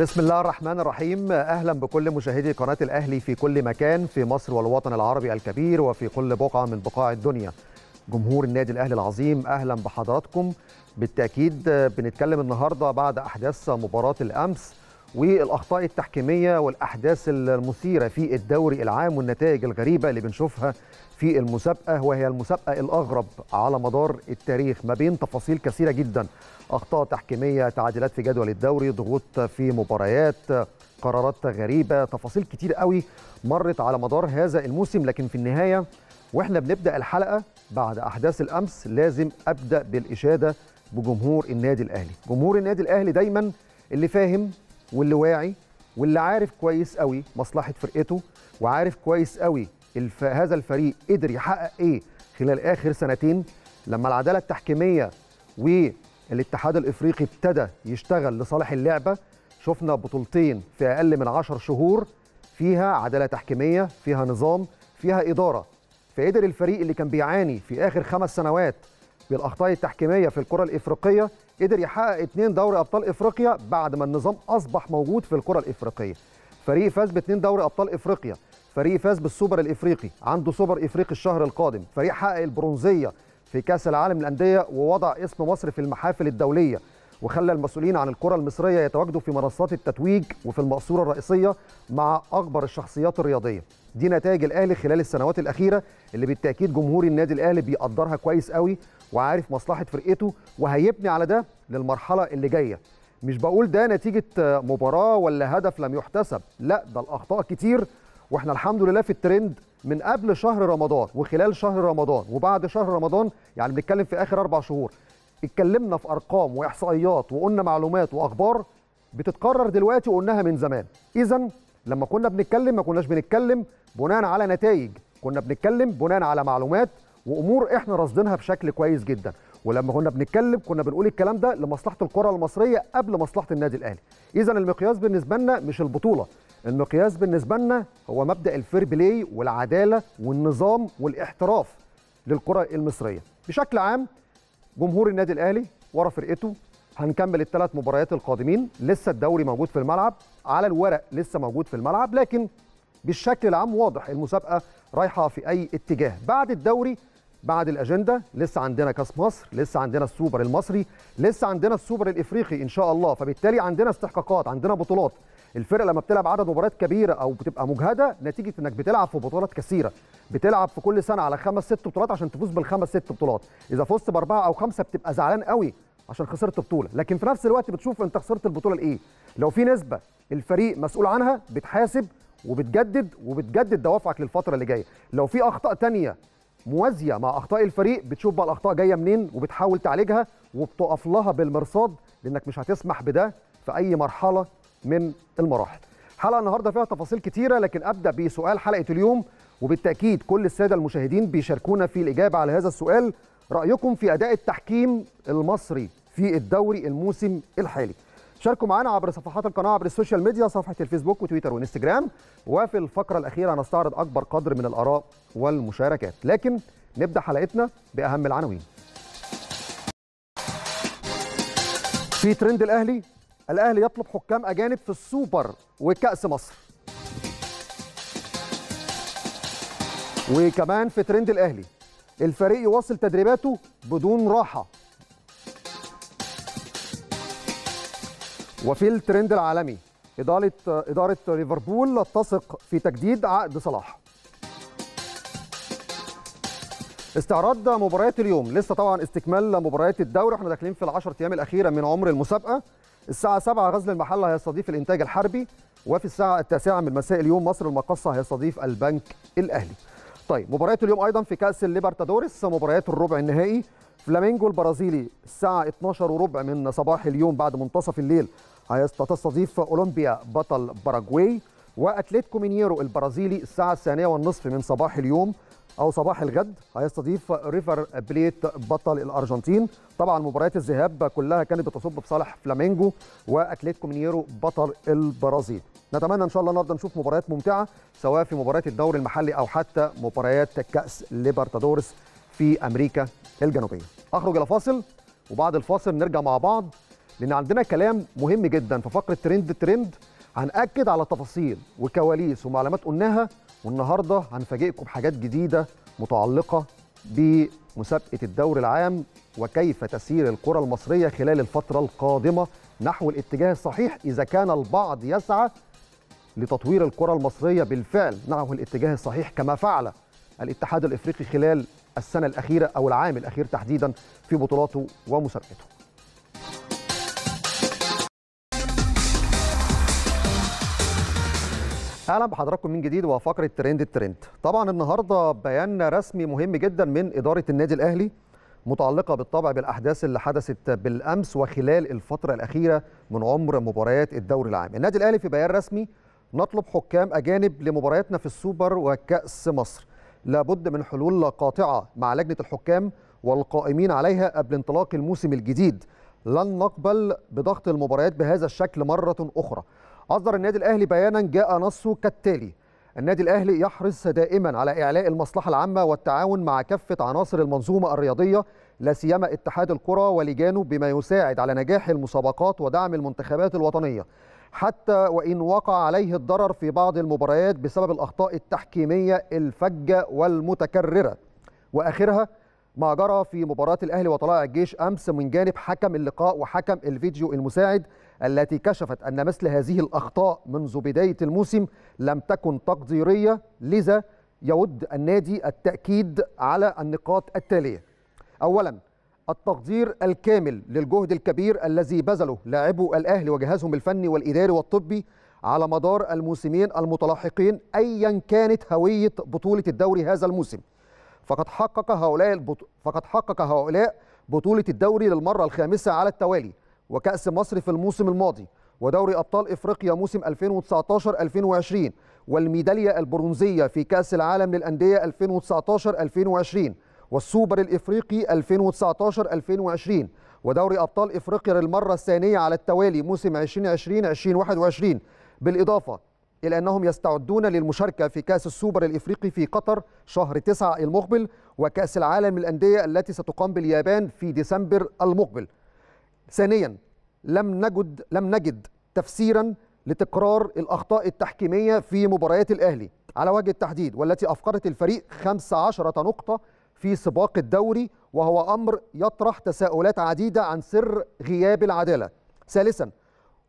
بسم الله الرحمن الرحيم اهلا بكل مشاهدي قناه الاهلي في كل مكان في مصر والوطن العربي الكبير وفي كل بقعه من بقاع الدنيا جمهور النادي الاهلي العظيم اهلا بحضراتكم بالتاكيد بنتكلم النهارده بعد احداث مباراه الامس والاخطاء التحكيميه والاحداث المثيره في الدوري العام والنتائج الغريبه اللي بنشوفها في المسابقه وهي المسابقه الاغرب على مدار التاريخ ما بين تفاصيل كثيره جدا اخطاء تحكيميه تعديلات في جدول الدوري ضغوط في مباريات قرارات غريبه تفاصيل كتير قوي مرت على مدار هذا الموسم لكن في النهايه واحنا بنبدا الحلقه بعد احداث الامس لازم ابدا بالاشاده بجمهور النادي الاهلي جمهور النادي الاهلي دايما اللي فاهم واللي واعي واللي عارف كويس قوي مصلحه فرقته وعارف كويس قوي الف... هذا الفريق قدر يحقق ايه خلال اخر سنتين لما العداله التحكيميه و الاتحاد الافريقي ابتدى يشتغل لصالح اللعبه شفنا بطولتين في اقل من 10 شهور فيها عداله تحكيميه فيها نظام فيها اداره فقدر الفريق اللي كان بيعاني في اخر خمس سنوات بالاخطاء التحكيميه في الكره الافريقيه قدر يحقق اثنين دوري ابطال افريقيا بعد ما النظام اصبح موجود في الكره الافريقيه فريق فاز باثنين دوري ابطال افريقيا فريق فاز بالسوبر الافريقي عنده سوبر افريقي الشهر القادم فريق حقق البرونزيه في كأس العالم للأندية ووضع اسم مصر في المحافل الدولية وخلى المسؤولين عن الكرة المصرية يتواجدوا في منصات التتويج وفي المقصورة الرئيسية مع أكبر الشخصيات الرياضية دي نتائج الأهلي خلال السنوات الأخيرة اللي بالتأكيد جمهور النادي الأهلي بيقدرها كويس قوي وعارف مصلحة فرقته وهيبني على ده للمرحلة اللي جاية مش بقول ده نتيجة مباراة ولا هدف لم يحتسب لا ده الأخطاء كتير واحنا الحمد لله في الترند من قبل شهر رمضان وخلال شهر رمضان وبعد شهر رمضان يعني بنتكلم في اخر اربع شهور اتكلمنا في ارقام واحصائيات وقلنا معلومات واخبار بتتكرر دلوقتي وقلناها من زمان اذا لما كنا بنتكلم ما كناش بنتكلم بناء على نتائج كنا بنتكلم بناء على معلومات وامور احنا راصدينها بشكل كويس جدا ولما كنا بنتكلم كنا بنقول الكلام ده لمصلحه الكره المصريه قبل مصلحه النادي الاهلي اذا المقياس بالنسبه لنا مش البطوله المقياس بالنسبه لنا هو مبدا الفير بلاي والعداله والنظام والاحتراف للكره المصريه بشكل عام جمهور النادي الاهلي ورا فرقته هنكمل الثلاث مباريات القادمين لسه الدوري موجود في الملعب على الورق لسه موجود في الملعب لكن بالشكل العام واضح المسابقه رايحه في اي اتجاه بعد الدوري بعد الاجنده لسه عندنا كاس مصر لسه عندنا السوبر المصري لسه عندنا السوبر الافريقي ان شاء الله فبالتالي عندنا استحقاقات عندنا بطولات الفرقه لما بتلعب عدد مباريات كبيره او بتبقى مجهده نتيجه انك بتلعب في بطولات كثيره بتلعب في كل سنه على خمس ست بطولات عشان تفوز بالخمس ست بطولات اذا فزت باربعه او خمسه بتبقى زعلان قوي عشان خسرت بطوله لكن في نفس الوقت بتشوف انت خسرت البطوله لايه لو في نسبه الفريق مسؤول عنها بتحاسب وبتجدد وبتجدد دوافعك للفتره اللي جايه لو في اخطاء تانية موازيه مع اخطاء الفريق بتشوف بقى الاخطاء جايه منين وبتحاول تعالجها وبتقف لها بالمرصاد لانك مش هتسمح بده في اي مرحله من المراحل حلقه النهارده فيها تفاصيل كتيره لكن ابدا بسؤال حلقه اليوم وبالتاكيد كل الساده المشاهدين بيشاركونا في الاجابه على هذا السؤال رايكم في اداء التحكيم المصري في الدوري الموسم الحالي شاركوا معنا عبر صفحات القناه عبر السوشيال ميديا صفحه الفيسبوك وتويتر وانستجرام وفي الفقره الاخيره هنستعرض اكبر قدر من الاراء والمشاركات لكن نبدا حلقتنا باهم العناوين في ترند الاهلي الاهلي يطلب حكام اجانب في السوبر وكاس مصر وكمان في ترند الاهلي الفريق يواصل تدريباته بدون راحه وفي الترند العالمي إدارة إدارة ليفربول تثق في تجديد عقد صلاح. استعراض مباريات اليوم لسه طبعا استكمال مباريات الدوري احنا داخلين في ال 10 ايام الاخيره من عمر المسابقه الساعة 7 غزل المحلة هيستضيف الإنتاج الحربي وفي الساعة التاسعة من مساء اليوم مصر المقصة هيستضيف البنك الأهلي طيب مباريات اليوم أيضا في كأس الليبرتادورس مباريات الربع النهائي فلامينجو البرازيلي الساعة 12 وربع من صباح اليوم بعد منتصف الليل هيستضيف أولمبيا بطل باراجواي وأتلتيكو مينيرو البرازيلي الساعة الثانية والنصف من صباح اليوم او صباح الغد هيستضيف ريفر بليت بطل الارجنتين طبعا مباريات الذهاب كلها كانت بتصب في صالح فلامينجو واتليتيكو مينيرو بطل البرازيل نتمنى ان شاء الله النهارده نشوف مباريات ممتعه سواء في مباريات الدوري المحلي او حتى مباريات كاس ليبرتادورس في امريكا الجنوبيه اخرج الى فاصل وبعد الفاصل نرجع مع بعض لان عندنا كلام مهم جدا في فقره ترند ترند هنأكد على تفاصيل وكواليس ومعلومات قلناها والنهارده هنفاجئكم بحاجات جديده متعلقه بمسابقه الدوري العام وكيف تسير الكره المصريه خلال الفتره القادمه نحو الاتجاه الصحيح اذا كان البعض يسعى لتطوير الكره المصريه بالفعل نحو الاتجاه الصحيح كما فعل الاتحاد الافريقي خلال السنه الاخيره او العام الاخير تحديدا في بطولاته ومسابقته اهلا بحضراتكم من جديد وفقره ترند الترند طبعا النهارده بيان رسمي مهم جدا من اداره النادي الاهلي متعلقه بالطبع بالاحداث اللي حدثت بالامس وخلال الفتره الاخيره من عمر مباريات الدوري العام النادي الاهلي في بيان رسمي نطلب حكام اجانب لمبارياتنا في السوبر وكاس مصر لابد من حلول قاطعه مع لجنه الحكام والقائمين عليها قبل انطلاق الموسم الجديد لن نقبل بضغط المباريات بهذا الشكل مره اخرى أصدر النادي الأهلي بيانا جاء نصه كالتالي النادي الأهلي يحرص دائما على إعلاء المصلحة العامة والتعاون مع كافة عناصر المنظومة الرياضية لا سيما اتحاد الكرة ولجانه بما يساعد على نجاح المسابقات ودعم المنتخبات الوطنية حتى وإن وقع عليه الضرر في بعض المباريات بسبب الأخطاء التحكيمية الفجة والمتكررة وآخرها ما جرى في مباراة الأهلي وطلائع الجيش أمس من جانب حكم اللقاء وحكم الفيديو المساعد التي كشفت أن مثل هذه الأخطاء منذ بداية الموسم لم تكن تقديرية لذا يود النادي التأكيد على النقاط التالية أولا التقدير الكامل للجهد الكبير الذي بذله لاعبو الأهلي وجهازهم الفني والإداري والطبي على مدار الموسمين المتلاحقين أيا كانت هوية بطولة الدوري هذا الموسم فقد حقق هؤلاء البط... فقد حقق هؤلاء بطولة الدوري للمرة الخامسة على التوالي وكأس مصر في الموسم الماضي ودوري أبطال إفريقيا موسم 2019-2020 والميدالية البرونزية في كأس العالم للأندية 2019-2020 والسوبر الإفريقي 2019-2020 ودوري أبطال إفريقيا للمرة الثانية على التوالي موسم 2020-2021 بالإضافة إلى أنهم يستعدون للمشاركة في كأس السوبر الإفريقي في قطر شهر 9 المقبل وكأس العالم للأندية التي ستقام باليابان في ديسمبر المقبل ثانيا لم نجد لم نجد تفسيرا لتكرار الأخطاء التحكيمية في مباريات الأهلي على وجه التحديد والتي أفقدت الفريق 15 نقطة في سباق الدوري وهو أمر يطرح تساؤلات عديدة عن سر غياب العدالة ثالثا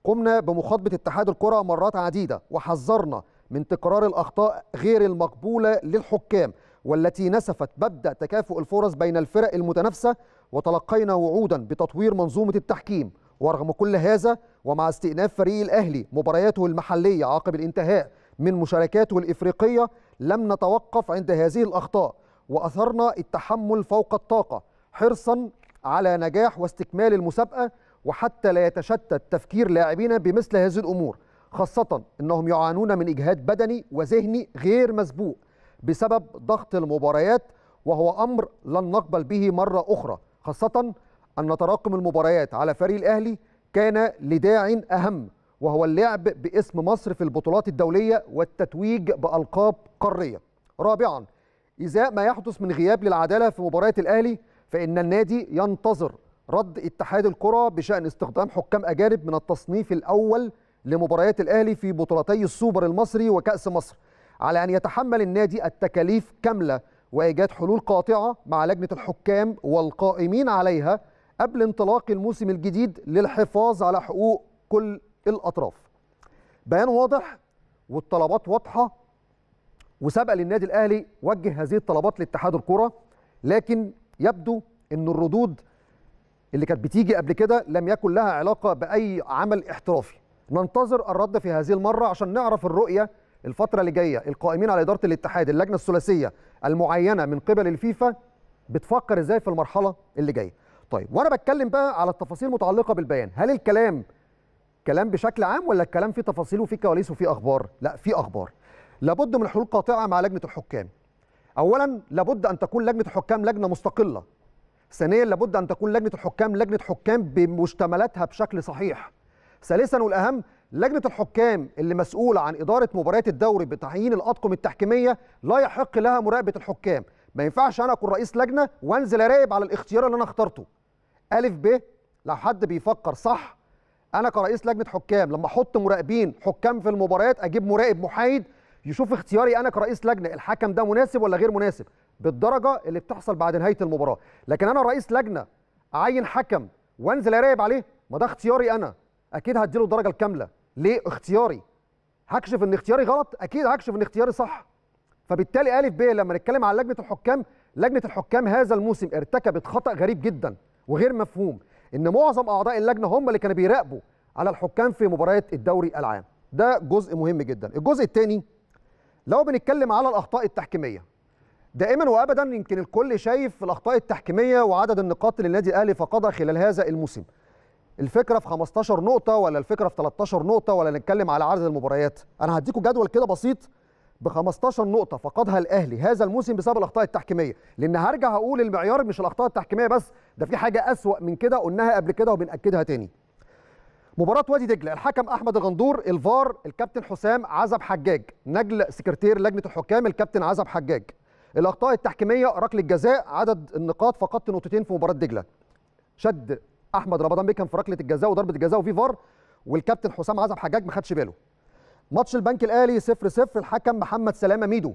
قمنا بمخاطبة اتحاد الكرة مرات عديدة وحذرنا من تكرار الأخطاء غير المقبولة للحكام والتي نسفت مبدأ تكافؤ الفرص بين الفرق المتنافسة وتلقينا وعودا بتطوير منظومة التحكيم ورغم كل هذا ومع استئناف فريق الأهلي مبارياته المحلية عقب الانتهاء من مشاركاته الإفريقية لم نتوقف عند هذه الأخطاء وأثرنا التحمل فوق الطاقة حرصا على نجاح واستكمال المسابقة وحتى لا يتشتت تفكير لاعبينا بمثل هذه الأمور خاصة أنهم يعانون من إجهاد بدني وذهني غير مسبوق بسبب ضغط المباريات وهو أمر لن نقبل به مرة أخرى خاصة أن تراكم المباريات على فريق الأهلي كان لداع أهم وهو اللعب باسم مصر في البطولات الدولية والتتويج بألقاب قارية رابعا إزاء ما يحدث من غياب للعدالة في مباراة الأهلي فإن النادي ينتظر رد اتحاد الكرة بشأن استخدام حكام أجانب من التصنيف الأول لمباريات الأهلي في بطولتي السوبر المصري وكأس مصر على أن يتحمل النادي التكاليف كاملة وايجاد حلول قاطعه مع لجنه الحكام والقائمين عليها قبل انطلاق الموسم الجديد للحفاظ على حقوق كل الاطراف. بيان واضح والطلبات واضحه وسبق للنادي الاهلي وجه هذه الطلبات لاتحاد الكره لكن يبدو ان الردود اللي كانت بتيجي قبل كده لم يكن لها علاقه باي عمل احترافي. ننتظر الرد في هذه المره عشان نعرف الرؤيه الفتره اللي جايه القائمين على اداره الاتحاد اللجنه الثلاثيه المعينه من قبل الفيفا بتفكر ازاي في المرحله اللي جايه طيب وانا بتكلم بقى على التفاصيل المتعلقه بالبيان هل الكلام كلام بشكل عام ولا الكلام فيه تفاصيل وفيه كواليس وفيه اخبار لا في اخبار لابد من حلول قاطعه مع لجنه الحكام اولا لابد ان تكون لجنه الحكام لجنه مستقله ثانيا لابد ان تكون لجنه الحكام لجنه حكام بمشتملاتها بشكل صحيح ثالثا والاهم لجنه الحكام اللي مسؤوله عن اداره مباريات الدوري بتعيين الاطقم التحكيميه لا يحق لها مراقبه الحكام ما ينفعش انا اكون رئيس لجنه وانزل اراقب على الاختيار اللي انا اخترته الف ب لو حد بيفكر صح انا كرئيس لجنه حكام لما احط مراقبين حكام في المباريات اجيب مراقب محايد يشوف اختياري انا كرئيس لجنه الحكم ده مناسب ولا غير مناسب بالدرجه اللي بتحصل بعد نهايه المباراه لكن انا رئيس لجنه اعين حكم وانزل اراقب عليه ما ده اختياري انا اكيد هديله الدرجه الكامله ليه اختياري هكشف ان اختياري غلط اكيد هكشف ان اختياري صح فبالتالي الف ب لما نتكلم على لجنه الحكام لجنه الحكام هذا الموسم ارتكبت خطا غريب جدا وغير مفهوم ان معظم اعضاء اللجنه هم اللي كانوا بيراقبوا على الحكام في مباريات الدوري العام ده جزء مهم جدا الجزء الثاني لو بنتكلم على الاخطاء التحكيميه دائما وابدا يمكن الكل شايف الاخطاء التحكيميه وعدد النقاط اللي النادي الاهلي فقدها خلال هذا الموسم الفكره في 15 نقطه ولا الفكره في 13 نقطه ولا نتكلم على عدد المباريات انا هديكم جدول كده بسيط ب 15 نقطه فقدها الاهلي هذا الموسم بسبب الاخطاء التحكيميه لان هرجع اقول المعيار مش الاخطاء التحكيميه بس ده في حاجه اسوا من كده قلناها قبل كده وبناكدها تاني مباراة وادي دجلة الحكم أحمد الغندور الفار الكابتن حسام عزب حجاج نجل سكرتير لجنة الحكام الكابتن عزب حجاج الأخطاء التحكيمية ركله جزاء عدد النقاط فقدت نقطتين في مباراة دجلة شد احمد رمضان بيكم في ركله الجزاء وضربه الجزاء وفي فار والكابتن حسام عزب حجاج ما خدش باله ماتش البنك الاهلي 0 0 الحكم محمد سلامه ميدو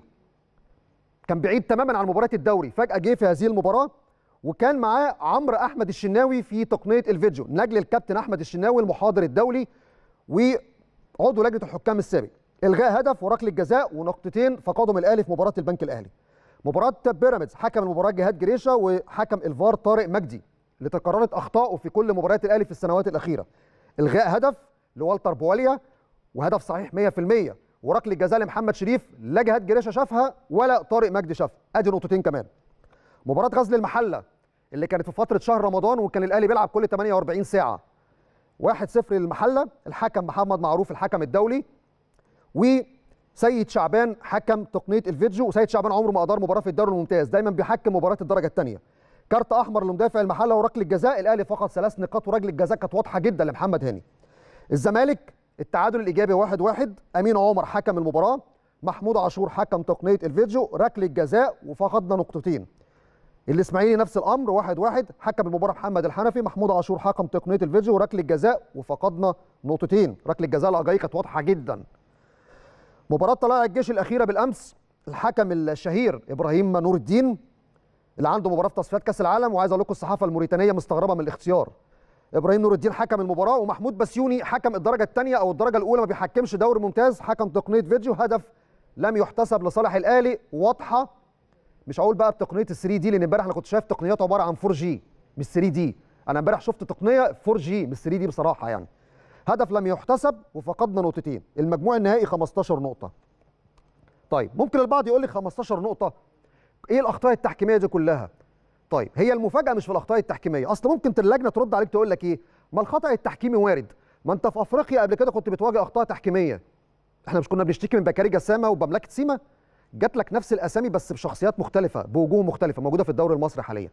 كان بعيد تماما عن مباراه الدوري فجاه جه في هذه المباراه وكان معاه عمرو احمد الشناوي في تقنيه الفيديو نجل الكابتن احمد الشناوي المحاضر الدولي وعضو لجنه الحكام السابق الغاء هدف وركله جزاء ونقطتين فقدهم الاهلي في مباراه البنك الاهلي مباراه بيراميدز حكم المباراه جهاد جريشه وحكم الفار طارق مجدي اللي تكررت اخطائه في كل مباريات الاهلي في السنوات الاخيره الغاء هدف لوالتر بواليا وهدف صحيح 100% وركله جزاء لمحمد شريف لا جهاد جريشه شافها ولا طارق مجدي شافها ادي نقطتين كمان مباراه غزل المحله اللي كانت في فتره شهر رمضان وكان الاهلي بيلعب كل 48 ساعه 1-0 للمحله الحكم محمد معروف الحكم الدولي وسيد شعبان حكم تقنيه الفيديو وسيد شعبان عمره ما ادار مباراه في الدوري الممتاز دايما بيحكم مباراه الدرجه الثانيه كارت احمر لمدافع المحله وركله جزاء الاهلي فقط ثلاث نقاط ورجل جزاء كانت واضحه جدا لمحمد هاني الزمالك التعادل الايجابي 1-1 واحد واحد. امين عمر حكم المباراه محمود عاشور حكم تقنيه الفيديو ركله جزاء وفقدنا نقطتين الاسماعيلي نفس الامر 1-1 واحد واحد. حكم المباراه محمد الحنفي محمود عاشور حكم تقنيه الفيديو وركله جزاء وفقدنا نقطتين ركله جزاء الاجايه كانت واضحه جدا مباراه طلائع الجيش الاخيره بالامس الحكم الشهير ابراهيم نور الدين اللي عنده مباراه في تصفيات كاس العالم وعايز اقول لكم الصحافه الموريتانيه مستغربه من الاختيار ابراهيم نور الدين حكم المباراه ومحمود بسيوني حكم الدرجه الثانيه او الدرجه الاولى ما بيحكمش دوري ممتاز حكم تقنيه فيديو هدف لم يحتسب لصالح الاهلي واضحه مش هقول بقى بتقنيه ال 3 دي لان امبارح انا كنت شايف تقنيات عباره عن 4 جي مش 3 دي انا امبارح شفت تقنيه 4 جي مش 3 دي بصراحه يعني هدف لم يحتسب وفقدنا نقطتين المجموع النهائي 15 نقطه طيب ممكن البعض يقول لي 15 نقطه ايه الاخطاء التحكيميه دي كلها طيب هي المفاجاه مش في الاخطاء التحكيميه اصل ممكن اللجنه ترد عليك تقول لك ايه ما الخطا التحكيمي وارد ما انت في افريقيا قبل كده كنت بتواجه اخطاء تحكيميه احنا مش كنا بنشتكي من بكاري جسامه وبملكه سيما جات لك نفس الاسامي بس بشخصيات مختلفه بوجوه مختلفه موجوده في الدوري المصري حاليا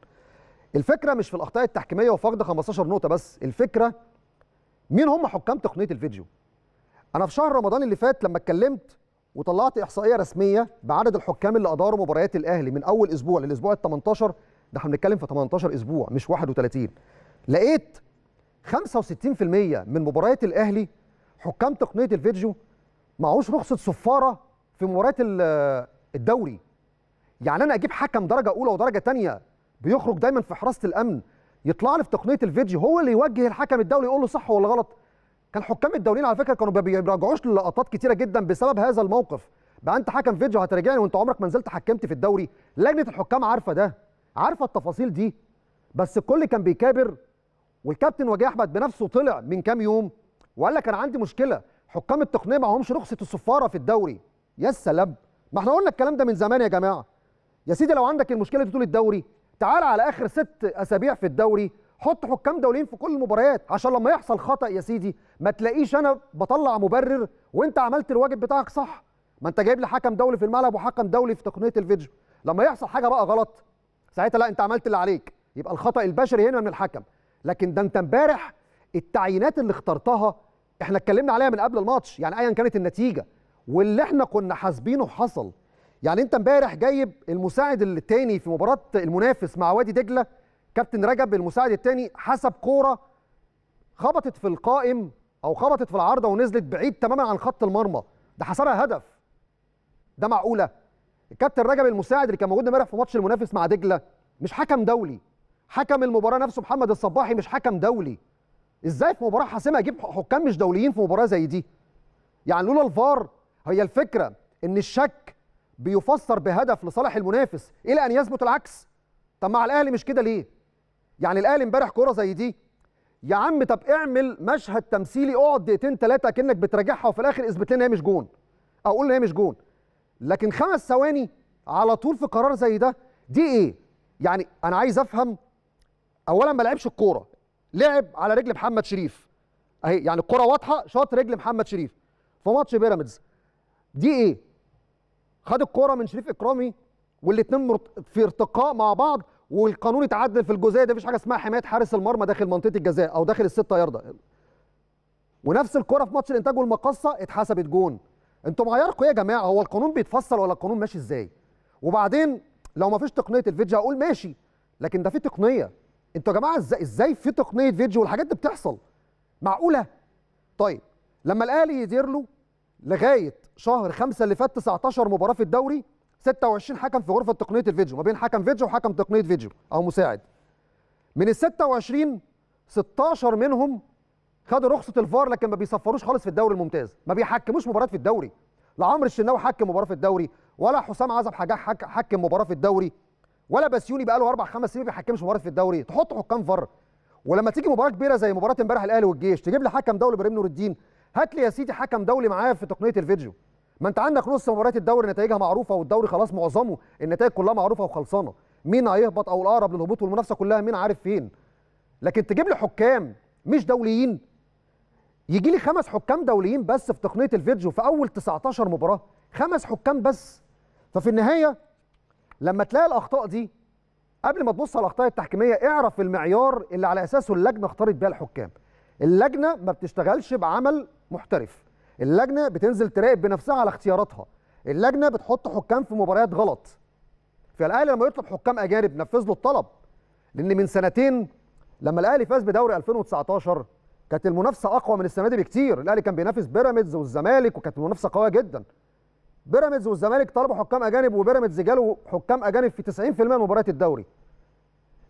الفكره مش في الاخطاء التحكيميه وفقد 15 نقطه بس الفكره مين هم حكام تقنيه الفيديو انا في شهر رمضان اللي فات لما اتكلمت وطلعت احصائيه رسميه بعدد الحكام اللي اداروا مباريات الاهلي من اول اسبوع للاسبوع ال 18 ده احنا بنتكلم في 18 اسبوع مش 31 لقيت 65% من مباريات الاهلي حكام تقنيه الفيديو معهوش رخصه صفاره في مباريات الدوري يعني انا اجيب حكم درجه اولى ودرجه ثانيه بيخرج دايما في حراسه الامن يطلع لي في تقنيه الفيديو هو اللي يوجه الحكم الدولي يقول له صح ولا غلط كان حكام الدوليين على فكره كانوا ما بيراجعوش للقطات كتيره جدا بسبب هذا الموقف بقى انت حكم فيديو هتراجعني وانت عمرك ما نزلت حكمت في الدوري لجنه الحكام عارفه ده عارفه التفاصيل دي بس الكل كان بيكابر والكابتن وجيه احمد بنفسه طلع من كام يوم وقال لك انا عندي مشكله حكام التقنيه معهمش رخصه الصفاره في الدوري يا سلام ما احنا قلنا الكلام ده من زمان يا جماعه يا سيدي لو عندك المشكله دي طول الدوري تعال على اخر ست اسابيع في الدوري حط حكام دوليين في كل المباريات عشان لما يحصل خطا يا سيدي ما تلاقيش انا بطلع مبرر وانت عملت الواجب بتاعك صح ما انت جايب لي حكم دولي في الملعب وحكم دولي في تقنيه الفيديو لما يحصل حاجه بقى غلط ساعتها لا انت عملت اللي عليك يبقى الخطا البشري هنا من الحكم لكن ده انت امبارح التعيينات اللي اخترتها احنا اتكلمنا عليها من قبل الماتش يعني ايا كانت النتيجه واللي احنا كنا حاسبينه حصل يعني انت امبارح جايب المساعد الثاني في مباراه المنافس مع وادي دجله كابتن رجب المساعد الثاني حسب كوره خبطت في القائم او خبطت في العارضه ونزلت بعيد تماما عن خط المرمى ده حسبها هدف ده معقوله الكابتن رجب المساعد اللي كان موجود امبارح في ماتش المنافس مع دجله مش حكم دولي حكم المباراه نفسه محمد الصباحي مش حكم دولي ازاي في مباراه حاسمه اجيب حكام مش دوليين في مباراه زي دي يعني لولا الفار هي الفكره ان الشك بيفسر بهدف لصالح المنافس الى ان يثبت العكس طب مع الاهلي مش كده ليه يعني الاهلي امبارح كوره زي دي يا عم طب اعمل مشهد تمثيلي اقعد دقيقتين ثلاثه كانك بتراجعها وفي الاخر اثبت لنا هي مش جون او قول هي مش جون لكن خمس ثواني على طول في قرار زي ده دي ايه يعني انا عايز افهم اولا ما لعبش الكوره لعب على رجل محمد شريف اهي يعني الكوره واضحه شاط رجل محمد شريف في ماتش بيراميدز دي ايه خد الكوره من شريف اكرامي والاثنين في ارتقاء مع بعض والقانون اتعدل في الجزئيه دي مفيش حاجه اسمها حمايه حارس المرمى داخل منطقه الجزاء او داخل الستة يارده ونفس الكره في ماتش الانتاج والمقصه اتحسبت جون انتوا معياركم ايه يا جماعه هو القانون بيتفصل ولا القانون ماشي ازاي وبعدين لو مفيش تقنيه الفيديو هقول ماشي لكن ده في تقنيه انتوا يا جماعه ازاي ازاي في تقنيه فيديو والحاجات دي بتحصل معقوله طيب لما الاهلي يدير له لغايه شهر خمسة اللي فات 19 مباراه في الدوري 26 حكم في غرفه تقنيه الفيديو ما بين حكم فيديو وحكم تقنيه فيديو او مساعد من ال 26 16 منهم خدوا رخصه الفار لكن ما بيصفروش خالص في الدوري الممتاز ما بيحكموش مباريات في الدوري لا عمرو الشناوي حكم مباراه في الدوري ولا حسام عزب حاجه حكم مباراه في الدوري ولا بسيوني بقى له اربع خمس سنين ما بيحكمش مباراه في الدوري تحط حكام فار ولما تيجي مباراه كبيره زي مباراه امبارح الاهلي والجيش تجيب لي حكم دولي ابراهيم نور الدين هات لي يا سيدي حكم دولي معايا في تقنيه الفيديو ما انت عندك نص مباريات الدوري نتائجها معروفه والدوري خلاص معظمه النتائج كلها معروفه وخلصانه مين هيهبط او الاقرب للهبوط والمنافسه كلها مين عارف فين لكن تجيب لي حكام مش دوليين يجي لي خمس حكام دوليين بس في تقنيه الفيديو في اول 19 مباراه خمس حكام بس ففي النهايه لما تلاقي الاخطاء دي قبل ما تبص على الاخطاء التحكيميه اعرف المعيار اللي على اساسه اللجنه اختارت بيها الحكام اللجنه ما بتشتغلش بعمل محترف اللجنه بتنزل تراقب بنفسها على اختياراتها اللجنه بتحط حكام في مباريات غلط فالاهلي لما يطلب حكام اجانب نفذ له الطلب لان من سنتين لما الاهلي فاز بدوري 2019 كانت المنافسه اقوى من السنه دي بكتير الاهلي كان بينافس بيراميدز والزمالك وكانت المنافسه قويه جدا بيراميدز والزمالك طلبوا حكام اجانب وبيراميدز جاله حكام اجانب في 90% من مباريات الدوري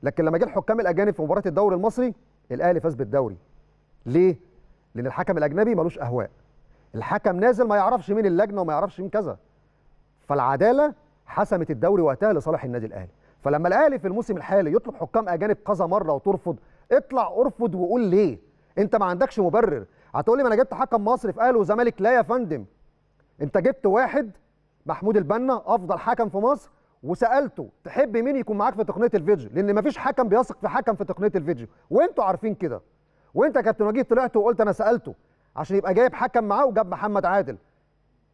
لكن لما جه الحكام الاجانب في مباراه الدوري المصري الاهلي فاز بالدوري ليه لان الحكم الاجنبي ملوش اهواء الحكم نازل ما يعرفش مين اللجنه وما يعرفش مين كذا فالعداله حسمت الدوري وقتها لصالح النادي الاهلي فلما الاهلي في الموسم الحالي يطلب حكام اجانب كذا مره وترفض اطلع ارفض وقول ليه انت ما عندكش مبرر هتقول لي ما انا جبت حكم مصري في اهلي وزمالك لا يا فندم انت جبت واحد محمود البنا افضل حكم في مصر وسالته تحب مين يكون معاك في تقنيه الفيديو لان ما فيش حكم بيثق في حكم في تقنيه الفيديو وانتوا عارفين كده وانت كابتن وجيه طلعت وقلت انا سالته عشان يبقى جايب حكم معاه وجاب محمد عادل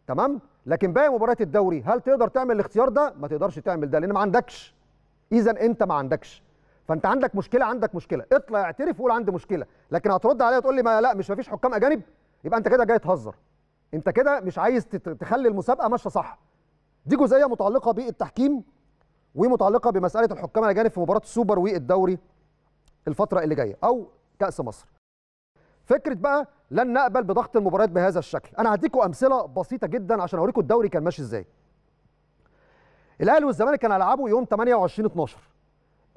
تمام لكن باقي مباريات الدوري هل تقدر تعمل الاختيار ده ما تقدرش تعمل ده لان ما عندكش اذا انت ما عندكش فانت عندك مشكله عندك مشكله اطلع اعترف وقول عندي مشكله لكن هترد عليا تقول لي ما لا مش مفيش حكام اجانب يبقى انت كده جاي تهزر انت كده مش عايز تخلي المسابقه ماشيه صح دي جزئيه متعلقه بالتحكيم ومتعلقه بمساله الحكام الاجانب في مباراه السوبر والدوري الفتره اللي جايه او كاس مصر فكره بقى لن نقبل بضغط المباريات بهذا الشكل انا هديكم امثله بسيطه جدا عشان اوريكم الدوري كان ماشي ازاي الاهلي والزمالك كان هيلعبوا يوم 28 12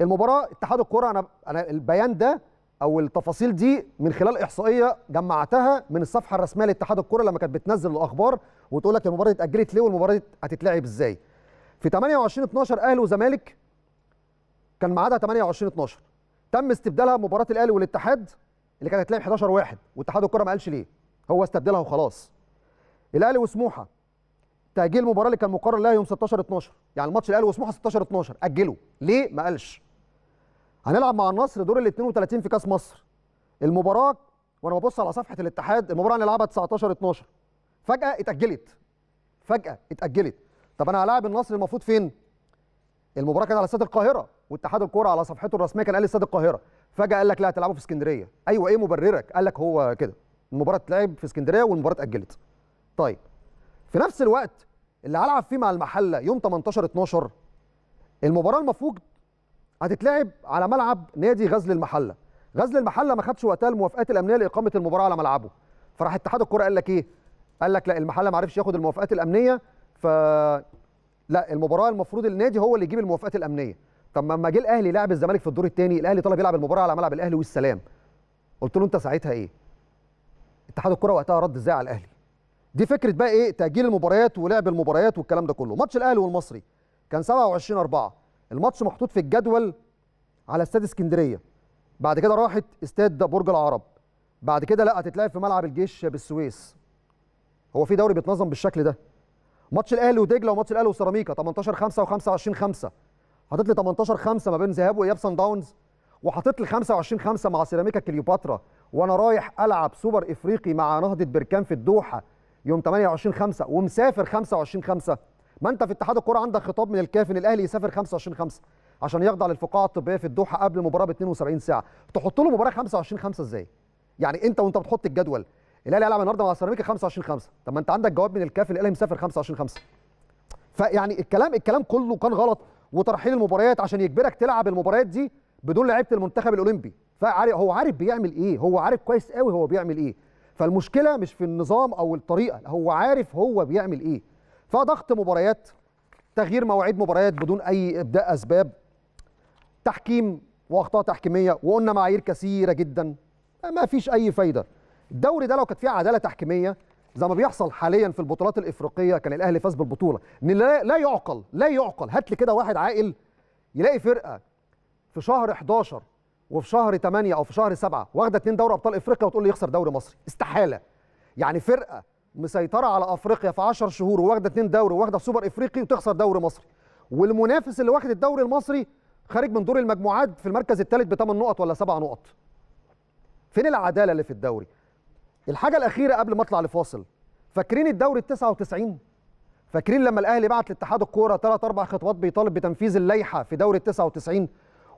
المباراه اتحاد الكره انا انا البيان ده او التفاصيل دي من خلال احصائيه جمعتها من الصفحه الرسميه لاتحاد الكره لما كانت بتنزل الاخبار وتقول لك المباراه اتاجلت ليه والمباراه هتتلعب ازاي في 28 12 اهلي وزمالك كان ميعادها 28 12 تم استبدالها بمباراه الاهلي والاتحاد اللي كانت هتلعب 11 واحد واتحاد الكره ما قالش ليه هو استبدلها وخلاص الاهلي وسموحه تاجيل المباراه اللي كان مقرر لها يوم 16 12 يعني الماتش الاهلي وسموحه 16 12 اجله ليه ما قالش هنلعب مع النصر دور ال 32 في كاس مصر المباراه وانا ببص على صفحه الاتحاد المباراه هنلعبها 19 12 فجاه اتاجلت فجاه اتاجلت طب انا هلاعب النصر المفروض فين المباراه كانت على استاد القاهره واتحاد الكوره على صفحته الرسميه كان قال استاد القاهره فجاه قال لك لا هتلعبوا في اسكندريه ايوه ايه مبررك قال لك هو كده المباراه تلعب في اسكندريه والمباراه اتاجلت طيب في نفس الوقت اللي هلعب فيه مع المحله يوم 18 12 المباراه المفروض هتتلعب على ملعب نادي غزل المحله غزل المحله ما خدش وقتها الموافقات الامنيه لاقامه المباراه على ملعبه فراح اتحاد الكره قال لك ايه قال لك لا المحله ما عرفش ياخد الموافقات الامنيه ف لا المباراه المفروض النادي هو اللي يجيب الموافقات الامنيه طب ما جه الاهلي لعب الزمالك في الدور الثاني الاهلي طلب يلعب المباراه على ملعب الاهلي والسلام قلت له انت ساعتها ايه اتحاد الكره وقتها رد ازاي على الاهلي دي فكره بقى ايه تاجيل المباريات ولعب المباريات والكلام ده كله ماتش الاهلي والمصري كان 27 4 الماتش محطوط في الجدول على استاد اسكندريه بعد كده راحت استاد برج العرب بعد كده لا هتتلعب في ملعب الجيش بالسويس هو في دوري بيتنظم بالشكل ده ماتش الاهلي ودجله وماتش الاهلي وسيراميكا 18 5 و25 5 حاطط لي 18 5 ما بين ذهاب واياب سان داونز وحاطط لي 25 5 مع سيراميكا كليوباترا وانا رايح العب سوبر افريقي مع نهضه بركان في الدوحه يوم 28 5 ومسافر 25 5 ما انت في اتحاد الكوره عندك خطاب من الكاف ان الاهلي يسافر 25 5 عشان يخضع للفقاعه الطبيه في الدوحه قبل المباراه ب 72 ساعه تحط له مباراه 25 5 ازاي يعني انت وانت بتحط الجدول الاهلي هيلعب النهارده مع سيراميكا 25 5 طب ما انت عندك جواب من الكاف الاهلي مسافر 25 5 فيعني الكلام الكلام كله كان غلط وترحيل المباريات عشان يجبرك تلعب المباريات دي بدون لعيبه المنتخب الاولمبي فعارف هو عارف بيعمل ايه هو عارف كويس قوي هو بيعمل ايه فالمشكله مش في النظام او الطريقه هو عارف هو بيعمل ايه فضغط مباريات تغيير مواعيد مباريات بدون اي ابداء اسباب تحكيم واخطاء تحكيميه وقلنا معايير كثيره جدا ما فيش اي فايده الدوري ده لو كانت فيه عداله تحكيميه زي ما بيحصل حاليا في البطولات الافريقيه كان الاهلي فاز بالبطوله ان لا, لا يعقل لا يعقل هات لي كده واحد عاقل يلاقي فرقه في شهر 11 وفي شهر 8 او في شهر 7 واخده اثنين دوري ابطال افريقيا وتقول لي يخسر دوري مصري استحاله يعني فرقه مسيطره على افريقيا في 10 شهور وواخده اثنين دوري وواخده سوبر افريقي وتخسر دوري مصري والمنافس اللي واخد الدوري المصري خارج من دور المجموعات في المركز الثالث بثمان نقط ولا سبع نقط فين العداله اللي في الدوري الحاجه الاخيره قبل ما اطلع لفاصل فاكرين الدوري ال 99 فاكرين لما الاهلي بعت لاتحاد الكوره ثلاث اربع خطوات بيطالب بتنفيذ اللائحه في دوري ال 99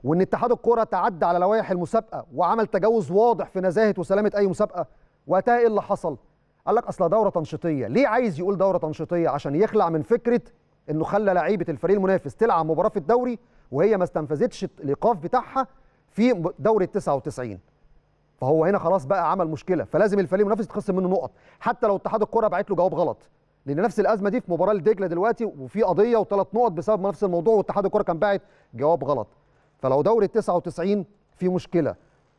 وان اتحاد الكوره تعدى على لوائح المسابقه وعمل تجاوز واضح في نزاهه وسلامه اي مسابقه وقتها ايه اللي حصل؟ قال لك اصل دوره تنشيطيه، ليه عايز يقول دوره تنشيطيه؟ عشان يخلع من فكره انه خلى لعيبه الفريق المنافس تلعب مباراه في الدوري وهي ما استنفذتش الايقاف بتاعها في دوري ال 99 فهو هنا خلاص بقى عمل مشكله فلازم الفريق المنافس يتخصم منه نقط حتى لو اتحاد الكره بعت له جواب غلط لان نفس الازمه دي في مباراه لدجله دلوقتي وفي قضيه وثلاث نقط بسبب نفس الموضوع واتحاد الكره كان باعت جواب غلط فلو دوري 99 في مشكله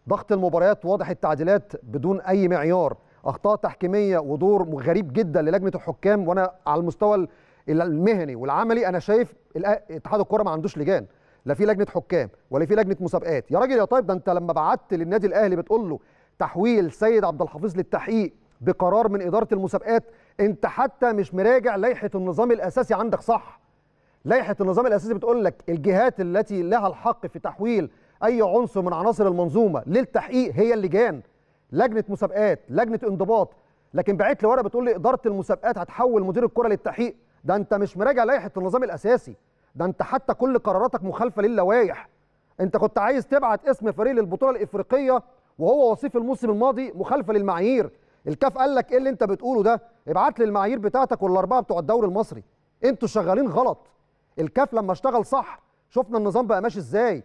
ضغط المباريات واضح التعديلات بدون اي معيار اخطاء تحكيميه ودور غريب جدا للجنه الحكام وانا على المستوى المهني والعملي انا شايف اتحاد الكره ما عندوش لجان لا في لجنه حكام ولا في لجنه مسابقات يا راجل يا طيب ده انت لما بعت للنادي الاهلي بتقول له تحويل سيد عبد الحفيظ للتحقيق بقرار من اداره المسابقات انت حتى مش مراجع لائحه النظام الاساسي عندك صح لائحه النظام الاساسي بتقول لك الجهات التي لها الحق في تحويل اي عنصر من عناصر المنظومه للتحقيق هي اللجان لجنه مسابقات لجنه انضباط لكن بعت لي ورقه بتقول لي اداره المسابقات هتحول مدير الكره للتحقيق ده انت مش مراجع لائحه النظام الاساسي ده انت حتى كل قراراتك مخالفه للوائح انت كنت عايز تبعت اسم فريق للبطوله الافريقيه وهو وصيف الموسم الماضي مخالفه للمعايير الكاف قال لك ايه اللي انت بتقوله ده ابعت لي المعايير بتاعتك والاربعه بتوع الدوري المصري انتوا شغالين غلط الكاف لما اشتغل صح شفنا النظام بقى ماشي ازاي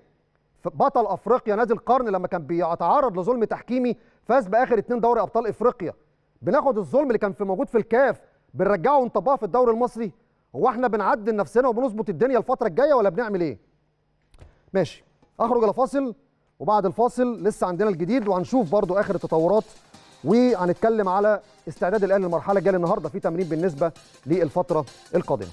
بطل افريقيا نادي القرن لما كان بيتعرض لظلم تحكيمي فاز باخر اتنين دوري ابطال افريقيا بناخد الظلم اللي كان في موجود في الكاف بنرجعه ونطبقه في الدوري المصري هو احنا بنعدل نفسنا وبنظبط الدنيا الفتره الجايه ولا بنعمل ايه ماشي اخرج الى فاصل وبعد الفاصل لسه عندنا الجديد وهنشوف برضو اخر التطورات وهنتكلم على استعداد الاهلي للمرحله الجايه النهارده في تمرين بالنسبه للفتره القادمه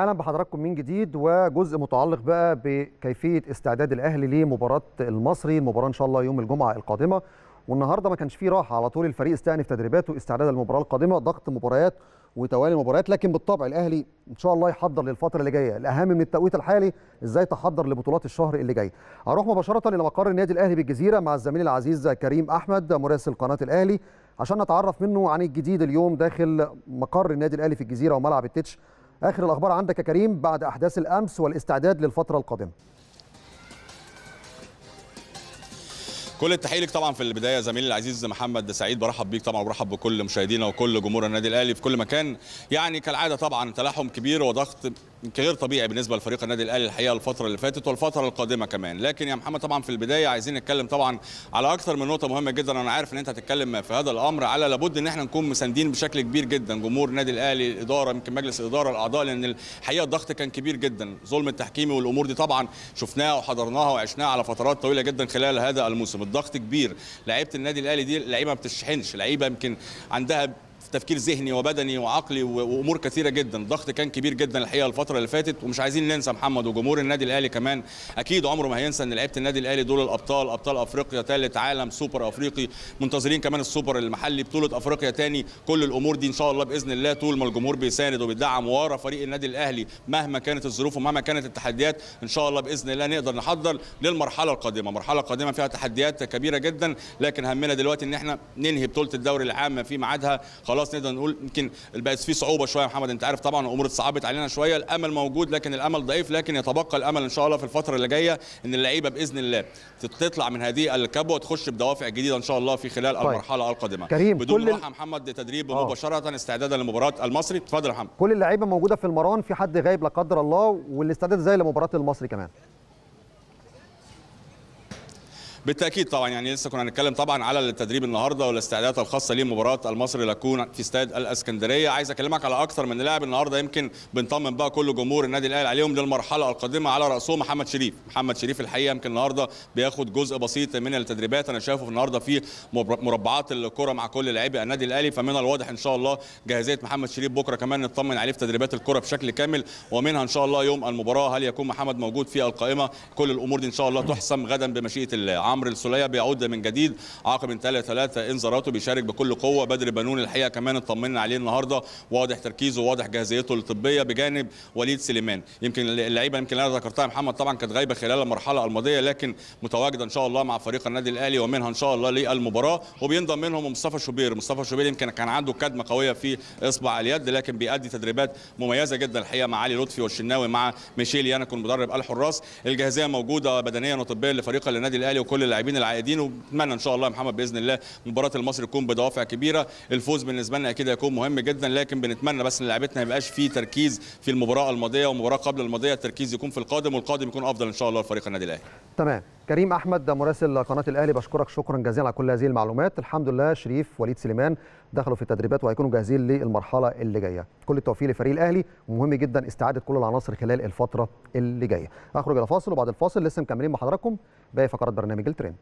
اهلا بحضراتكم من جديد وجزء متعلق بقى بكيفيه استعداد الاهلي لمباراه المصري المباراه ان شاء الله يوم الجمعه القادمه والنهارده ما كانش فيه راحه على طول الفريق استأنف تدريباته استعدادا للمباراه القادمه ضغط مباريات وتوالي مباريات لكن بالطبع الاهلي ان شاء الله يحضر للفتره اللي جايه الاهم من التوقيت الحالي ازاي تحضر لبطولات الشهر اللي جاي اروح مباشره الى مقر النادي الاهلي بالجزيره مع الزميل العزيز كريم احمد مراسل قناه الاهلي عشان نتعرف منه عن الجديد اليوم داخل مقر النادي الاهلي في الجزيره وملعب التتش اخر الاخبار عندك يا كريم بعد احداث الامس والاستعداد للفتره القادمه كل التحيه لك طبعا في البدايه زميلي العزيز محمد سعيد برحب بيك طبعا وبرحب بكل مشاهدينا وكل جمهور النادي الاهلي في كل مكان يعني كالعاده طبعا تلاحم كبير وضغط غير طبيعي بالنسبه لفريق النادي الاهلي الحقيقه الفتره اللي فاتت والفتره القادمه كمان لكن يا محمد طبعا في البدايه عايزين نتكلم طبعا على اكثر من نقطه مهمه جدا انا عارف ان انت هتتكلم في هذا الامر على لابد ان احنا نكون مساندين بشكل كبير جدا جمهور النادي الاهلي الاداره يمكن مجلس الاداره الاعضاء لان الحقيقه الضغط كان كبير جدا ظلم التحكيمي والامور دي طبعا شفناها وحضرناها وعشناها على فترات طويله جدا خلال هذا الموسم الضغط كبير لعيبه النادي الاهلي دي لعيبه ما بتشحنش لعيبه يمكن عندها تفكير ذهني وبدني وعقلي وامور كثيره جدا الضغط كان كبير جدا الحقيقه الفتره اللي فاتت ومش عايزين ننسى محمد وجمهور النادي الاهلي كمان اكيد عمره ما هينسى ان لعيبه النادي الاهلي دول الابطال ابطال افريقيا ثالث عالم سوبر افريقي منتظرين كمان السوبر المحلي بطوله افريقيا تاني كل الامور دي ان شاء الله باذن الله طول ما الجمهور بيساند وبيدعم ورا فريق النادي الاهلي مهما كانت الظروف ومهما كانت التحديات ان شاء الله باذن الله نقدر نحضر للمرحله القادمه مرحله قادمه فيها تحديات كبيره جدا لكن همنا دلوقتي ان احنا ننهي بطوله الدوري العام في ميعادها خلاص خلاص نقدر نقول يمكن بقت في صعوبه شويه يا محمد انت عارف طبعا الامور اتصعبت علينا شويه الامل موجود لكن الامل ضعيف لكن يتبقى الامل ان شاء الله في الفتره اللي جايه ان اللعيبه باذن الله تطلع من هذه الكبوه وتخش بدوافع جديده ان شاء الله في خلال طيب. المرحله القادمه كريم بدون كل راحه محمد تدريب أوه. مباشره استعدادا لمباراه المصري اتفضل يا محمد كل اللعيبه موجوده في المران في حد غايب لا قدر الله والاستعداد زي لمباراه المصري كمان بالتاكيد طبعا يعني لسه كنا هنتكلم طبعا على التدريب النهارده والاستعدادات الخاصه لمباراه المصري لاكون في استاد الاسكندريه عايز اكلمك على اكثر من لاعب النهارده يمكن بنطمن بقى كل جمهور النادي الاهلي عليهم للمرحله القادمه على راسهم محمد شريف محمد شريف الحقيقه يمكن النهارده بياخد جزء بسيط من التدريبات انا شايفه النهارده في مربعات الكره مع كل لاعبي النادي الاهلي فمن الواضح ان شاء الله جاهزيه محمد شريف بكره كمان نطمن عليه في تدريبات الكره بشكل كامل ومنها ان شاء الله يوم المباراه هل يكون محمد موجود في القائمه كل الامور دي ان شاء الله تحسم غدا بمشيئه الله عمرو السوليه بيعود من جديد عقب انتهاء ثلاثة انذاراته بيشارك بكل قوه بدر بنون الحقيقه كمان اطمنا عليه النهارده واضح تركيزه واضح جاهزيته الطبيه بجانب وليد سليمان يمكن اللعيبه يمكن انا ذكرتها محمد طبعا كانت غايبه خلال المرحله الماضيه لكن متواجده ان شاء الله مع فريق النادي الاهلي ومنها ان شاء الله للمباراه وبينضم منهم مصطفى شوبير مصطفى شوبير يمكن كان عنده كدمه قويه في اصبع اليد لكن بيأدي تدريبات مميزه جدا الحقيقه مع علي لطفي والشناوي مع ميشيل يانكون مدرب الحراس الجاهزيه موجوده بدنيا وطبيا لفريق النادي الاهلي وكل كل اللاعبين العائدين وبتمنى ان شاء الله يا محمد باذن الله مباراه المصري تكون بدوافع كبيره الفوز بالنسبه لنا اكيد هيكون مهم جدا لكن بنتمنى بس ان لعيبتنا ما يبقاش في تركيز في المباراه الماضيه ومباراه قبل الماضيه التركيز يكون في القادم والقادم يكون افضل ان شاء الله لفريق النادي الاهلي تمام كريم احمد ده مراسل قناه الاهلي بشكرك شكرا جزيلا على كل هذه المعلومات الحمد لله شريف وليد سليمان دخلوا في التدريبات وهيكونوا جاهزين للمرحله اللي جايه كل التوفيق لفريق الاهلي ومهم جدا استعاده كل العناصر خلال الفتره اللي جايه اخرج الى فاصل وبعد الفاصل لسه مكملين مع حضراتكم باقي فقرات برنامج الترند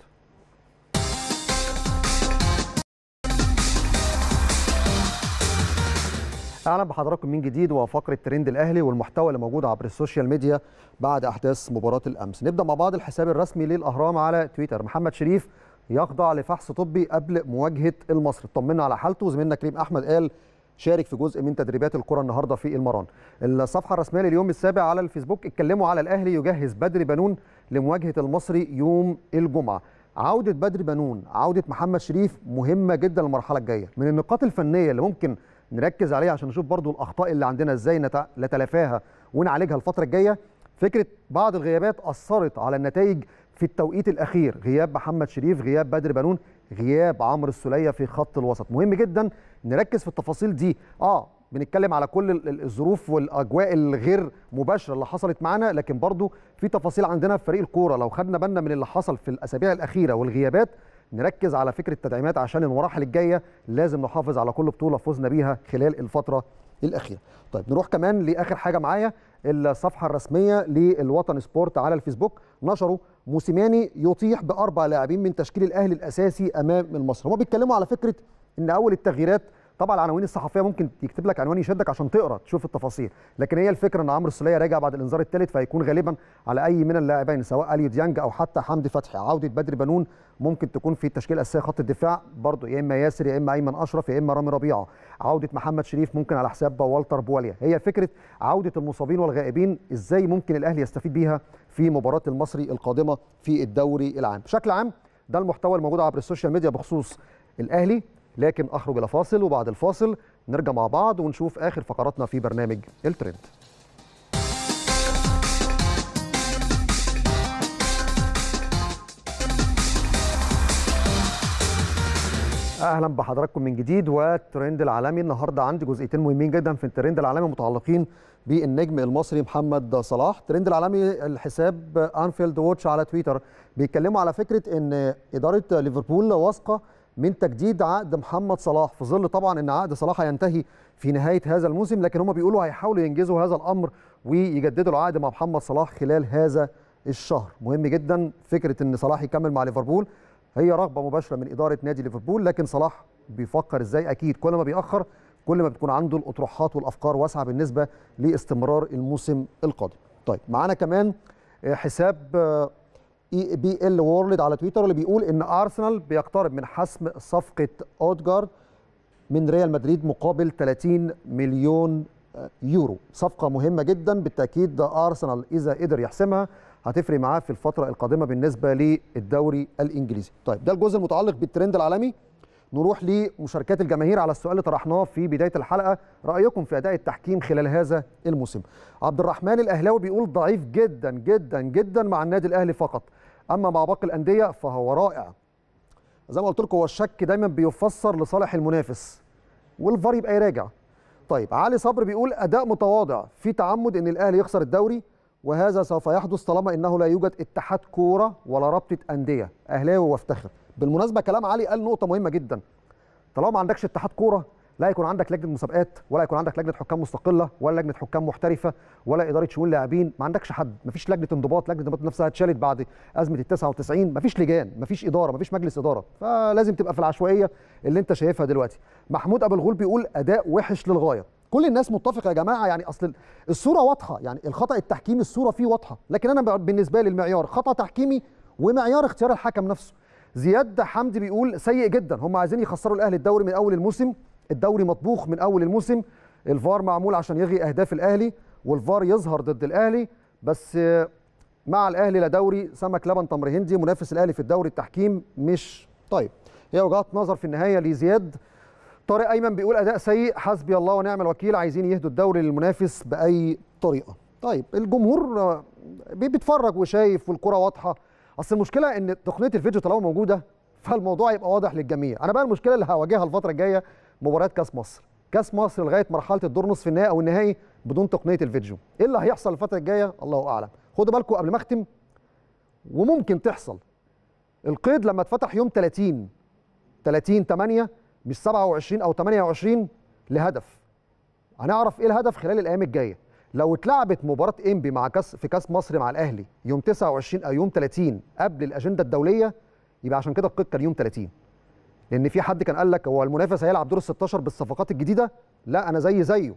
اهلا بحضراتكم من جديد وفقره ترند الاهلي والمحتوى اللي موجود عبر السوشيال ميديا بعد احداث مباراه الامس نبدا مع بعض الحساب الرسمي للاهرام على تويتر محمد شريف يخضع لفحص طبي قبل مواجهه المصري اطمنا على حالته زميلنا كريم احمد قال شارك في جزء من تدريبات الكره النهارده في المران الصفحه الرسميه لليوم السابع على الفيسبوك اتكلموا على الاهلي يجهز بدري بنون لمواجهه المصري يوم الجمعه عوده بدري بنون عوده محمد شريف مهمه جدا المرحله الجايه من النقاط الفنيه اللي ممكن نركز عليها عشان نشوف برضو الاخطاء اللي عندنا ازاي نتلافاها ونعالجها الفتره الجايه فكره بعض الغيابات اثرت على النتائج في التوقيت الاخير غياب محمد شريف غياب بدر بنون غياب عمرو السليه في خط الوسط مهم جدا نركز في التفاصيل دي اه بنتكلم على كل الظروف والاجواء الغير مباشره اللي حصلت معانا لكن برضو في تفاصيل عندنا في فريق الكوره لو خدنا بالنا من اللي حصل في الاسابيع الاخيره والغيابات نركز على فكره التدعيمات عشان المراحل الجايه لازم نحافظ على كل بطوله فزنا بيها خلال الفتره الاخيره. طيب نروح كمان لاخر حاجه معايا الصفحه الرسميه للوطن سبورت على الفيسبوك نشروا موسيماني يطيح باربع لاعبين من تشكيل الاهلي الاساسي امام المصري. هم بيتكلموا على فكره ان اول التغييرات طبعا العناوين الصحفيه ممكن يكتب لك عنوان يشدك عشان تقرا تشوف التفاصيل لكن هي الفكره ان عمرو السوليه راجع بعد الانذار الثالث فهيكون غالبا على اي من اللاعبين سواء اليو ديانج او حتى حمدي فتحي عوده بدر بنون ممكن تكون في التشكيله الاساسيه خط الدفاع برضه يا اما ياسر يا اما ايمن اشرف يا اما رامي ربيعه عوده محمد شريف ممكن على حساب والتر بواليا هي فكره عوده المصابين والغائبين ازاي ممكن الاهلي يستفيد بيها في مباراه المصري القادمه في الدوري العام بشكل عام ده المحتوى الموجود عبر السوشيال ميديا بخصوص الاهلي لكن اخرج الى فاصل وبعد الفاصل نرجع مع بعض ونشوف اخر فقراتنا في برنامج الترند اهلا بحضراتكم من جديد والترند العالمي النهارده عندي جزئيتين مهمين جدا في الترند العالمي متعلقين بالنجم المصري محمد صلاح الترند العالمي الحساب انفيلد ووتش على تويتر بيتكلموا على فكره ان اداره ليفربول واثقه من تجديد عقد محمد صلاح في ظل طبعا ان عقد صلاح هينتهي في نهايه هذا الموسم لكن هم بيقولوا هيحاولوا ينجزوا هذا الامر ويجددوا العقد مع محمد صلاح خلال هذا الشهر مهم جدا فكره ان صلاح يكمل مع ليفربول هي رغبه مباشره من اداره نادي ليفربول لكن صلاح بيفكر ازاي اكيد كل ما بيأخر كل ما بتكون عنده الاطروحات والافكار واسعه بالنسبه لاستمرار الموسم القادم طيب معانا كمان حساب اي بي ال وورلد على تويتر اللي بيقول ان ارسنال بيقترب من حسم صفقه اودجارد من ريال مدريد مقابل 30 مليون آه، يورو صفقه مهمه جدا بالتاكيد ارسنال اذا قدر يحسمها هتفرق معاه في الفتره القادمه بالنسبه للدوري الانجليزي طيب ده الجزء المتعلق بالترند العالمي نروح لمشاركات الجماهير على السؤال اللي طرحناه في بدايه الحلقه رايكم في اداء التحكيم خلال هذا الموسم عبد الرحمن الاهلاوي بيقول ضعيف جدا جدا جدا مع النادي الاهلي فقط اما مع باقي الانديه فهو رائع زي ما قلت لكم هو الشك دايما بيفسر لصالح المنافس والفار يبقى يراجع طيب علي صبر بيقول اداء متواضع في تعمد ان الاهلي يخسر الدوري وهذا سوف يحدث طالما انه لا يوجد اتحاد كوره ولا رابطه انديه اهلاوي وافتخر بالمناسبه كلام علي قال نقطه مهمه جدا طالما ما عندكش اتحاد كوره لا يكون عندك لجنه مسابقات ولا يكون عندك لجنه حكام مستقله ولا لجنه حكام محترفه ولا اداره شؤون لاعبين ما عندكش حد ما فيش لجنه انضباط لجنه انضباط نفسها اتشالت بعد ازمه ال 99 ما فيش لجان ما فيش اداره ما فيش مجلس اداره فلازم تبقى في العشوائيه اللي انت شايفها دلوقتي محمود ابو الغول بيقول اداء وحش للغايه كل الناس متفقه يا جماعه يعني اصل الصوره واضحه يعني الخطا التحكيمي الصوره فيه واضحه لكن انا بالنسبه لي المعيار خطا تحكيمي ومعيار اختيار الحكم نفسه زياد حمدي بيقول سيء جدا هم عايزين يخسروا الاهلي الدوري من اول الموسم الدوري مطبوخ من اول الموسم الفار معمول عشان يلغي اهداف الاهلي والفار يظهر ضد الاهلي بس مع الاهلي لا دوري سمك لبن تمر هندي منافس الاهلي في الدوري التحكيم مش طيب هي وجهات نظر في النهايه لزياد طارق ايمن بيقول اداء سيء حسبي الله ونعم الوكيل عايزين يهدوا الدوري للمنافس باي طريقه طيب الجمهور آه، بيتفرج وشايف والكره واضحه اصل المشكله ان تقنيه الفيديو طالما موجوده فالموضوع يبقى واضح للجميع انا بقى المشكله اللي هواجهها الفتره الجايه مباريات كاس مصر كاس مصر لغايه مرحله الدور نصف النهائي او النهائي بدون تقنيه الفيديو ايه اللي هيحصل الفتره الجايه الله اعلم خدوا بالكم قبل ما اختم وممكن تحصل القيد لما اتفتح يوم 30 30 8 مش 27 او 28 لهدف هنعرف ايه الهدف خلال الايام الجايه لو اتلعبت مباراه انبي مع كاس في كاس مصر مع الاهلي يوم 29 او يوم 30 قبل الاجنده الدوليه يبقى عشان كده القيد كان يوم 30 لان في حد كان قال لك هو المنافس هيلعب دور ال 16 بالصفقات الجديده لا انا زي زيه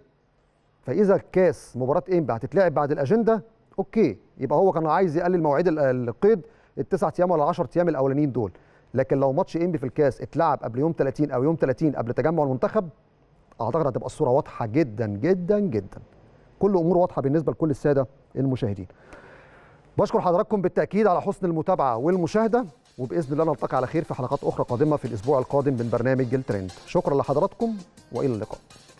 فاذا الكاس مباراه ايه هتتلعب بعد الاجنده اوكي يبقى هو كان عايز يقلل مواعيد القيد التسع ايام ولا 10 ايام الاولانيين دول لكن لو ماتش انبي ايه في الكاس اتلعب قبل يوم 30 او يوم 30 قبل تجمع المنتخب اعتقد هتبقى الصوره واضحه جدا جدا جدا كل امور واضحه بالنسبه لكل الساده المشاهدين بشكر حضراتكم بالتاكيد على حسن المتابعه والمشاهده وباذن الله نلتقي على خير في حلقات اخرى قادمه في الاسبوع القادم من برنامج الترند شكرا لحضراتكم والى اللقاء